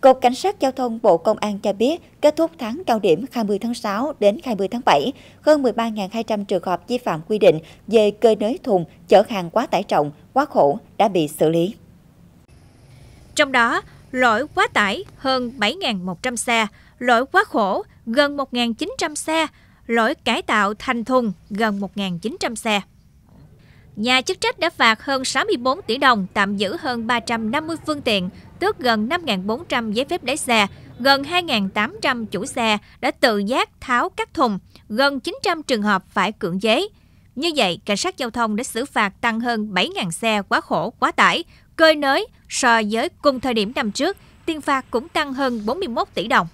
Cục Cảnh sát Giao thông Bộ Công an cho biết, kết thúc tháng cao điểm 20 tháng 6 đến 20 tháng 7, hơn 13.200 trường hợp vi phạm quy định về cơi nới thùng, chở hàng quá tải trọng, quá khổ đã bị xử lý. Trong đó, lỗi quá tải hơn 7.100 xe, lỗi quá khổ gần 1.900 xe, lỗi cải tạo thành thùng gần 1.900 xe. Nhà chức trách đã phạt hơn 64 tỷ đồng, tạm giữ hơn 350 phương tiện, tước gần 5.400 giấy phép lái xe, gần 2.800 chủ xe đã tự giác tháo các thùng, gần 900 trường hợp phải cưỡng chế. Như vậy, cảnh sát giao thông đã xử phạt tăng hơn 7.000 xe quá khổ, quá tải, cơi nới so với cùng thời điểm năm trước, tiền phạt cũng tăng hơn 41 tỷ đồng.